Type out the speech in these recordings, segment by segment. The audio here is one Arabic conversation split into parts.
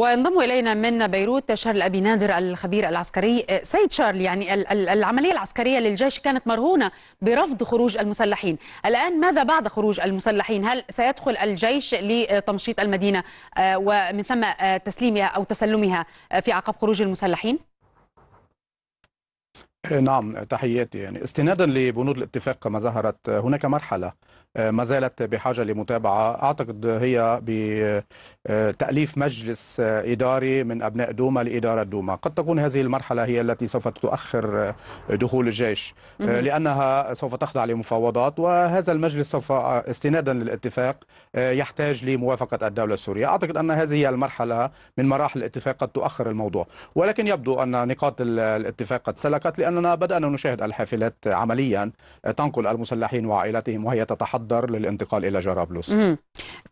وينضم الينا من بيروت شارل ابي نادر الخبير العسكري آه، سيد شارل يعني العمليه العسكريه للجيش كانت مرهونه برفض خروج المسلحين الان ماذا بعد خروج المسلحين هل سيدخل الجيش لتمشيط المدينه آه، ومن ثم آه، تسليمها او تسلمها في عقب خروج المسلحين نعم تحياتي يعني استنادا لبنود الاتفاق كما ظهرت هناك مرحله آه، ما زالت بحاجه لمتابعه اعتقد هي بتاليف مجلس آه، اداري من ابناء دوما لاداره دوما قد تكون هذه المرحله هي التي سوف تؤخر آه، دخول الجيش لانها سوف تخضع لمفاوضات وهذا المجلس سوف استنادا للاتفاق يحتاج لموافقه الدوله السوريه اعتقد ان هذه هي المرحله من مراحل الاتفاق قد تؤخر الموضوع ولكن يبدو ان نقاط الاتفاق قد سلكت لان أننا بدأنا نشاهد الحافلات عمليا تنقل المسلحين وعائلتهم وهي تتحضر للانتقال إلى جرابلس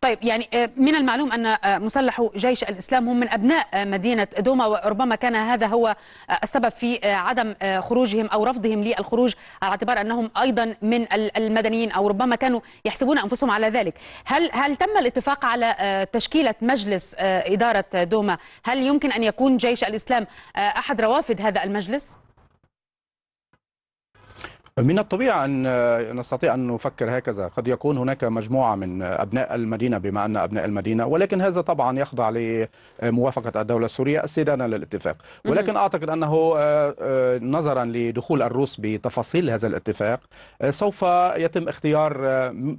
طيب يعني آه، من المعلوم أن آه، مسلحو جيش الإسلام هم من أبناء آه، مدينة دوما وربما كان هذا هو السبب في عدم خروجهم أو رفضهم للخروج على اعتبار أنهم أيضا من المدنيين أو ربما كانوا يحسبون أنفسهم على ذلك هل, هل تم الاتفاق على تشكيلة مجلس إدارة دوما هل يمكن أن يكون جيش الإسلام أحد روافد هذا المجلس؟ من الطبيعي أن نستطيع أن نفكر هكذا قد يكون هناك مجموعة من أبناء المدينة بما أن أبناء المدينة ولكن هذا طبعا يخضع لموافقة الدولة السورية استدانة للاتفاق ولكن أعتقد أنه آه، آه، نظرا لدخول الروس بتفاصيل هذا الاتفاق آه، سوف يتم اختيار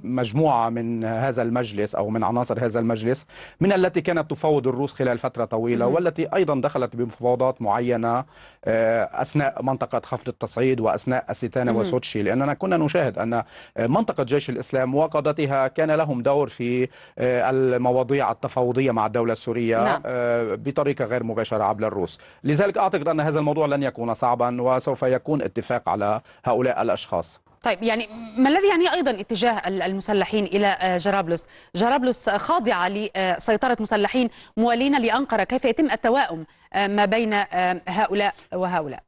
مجموعة من هذا المجلس أو من عناصر هذا المجلس من التي كانت تفاوض الروس خلال فترة طويلة والتي أيضا دخلت بمفاوضات معينة أثناء منطقة خفض التصعيد وأثناء الستانة سوتشي لأننا كنا نشاهد أن منطقة جيش الإسلام وقادتها كان لهم دور في آه، المواضيع التفاوضية مع الدولة السورية نعم. آه، بطريقة غير مباشرة عبر الروس لذلك أعتقد أن هذا الموضوع لن يكون صعبا وسوف يكون اتفاق على هؤلاء الأشخاص طيب يعني ما الذي يعني ايضا اتجاه المسلحين الى آه، جرابلس؟ جرابلس خاضعه لسيطره مسلحين موالين لانقره، كيف يتم التوائم ما بين هؤلاء وهؤلاء؟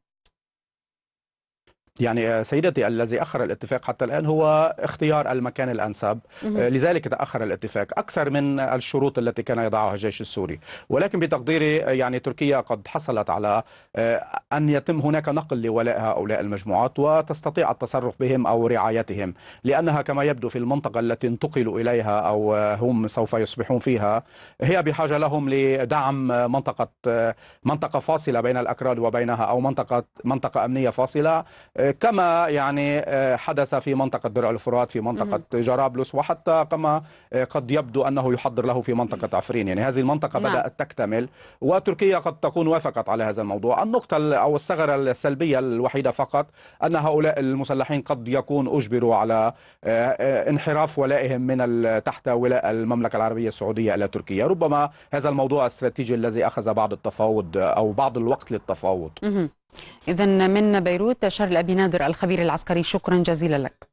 يعني آه، سيدتي الذي أخر الاتفاق حتى الآن هو اختيار المكان الأنسب آه، لذلك تأخر الاتفاق أكثر من الشروط التي كان يضعها الجيش السوري ولكن بتقديري آه، يعني تركيا قد حصلت على أن يتم هناك نقل لولاء هؤلاء المجموعات وتستطيع التصرف بهم أو رعايتهم لأنها كما يبدو في المنطقة التي انتقلوا إليها أو هم سوف يصبحون فيها هي بحاجة لهم لدعم منطقة منطقة فاصلة بين الأكراد وبينها أو منطقة منطقة أمنية فاصلة كما يعني آه، حدث في منطقة درع الفرات في منطقة جرابلس وحتى كما آه، قد يبدو أنه يحضر له في منطقة عفرين يعني هذه المنطقة نعم. بدأت تكتمل وتركيا قد تكون وافقت على هذا الموضوع النقطة أو الثغرة السلبية الوحيدة فقط أن هؤلاء المسلحين قد يكون أجبروا على آه، انحراف ولائهم من تحت ولاء المملكة العربية السعودية إلى تركيا ربما هذا الموضوع استراتيجي الذي أخذ بعض التفاوض أو بعض الوقت للتفاوض إذا من بيروت شارل أبي نادر الخبير العسكري شكرا جزيلا لك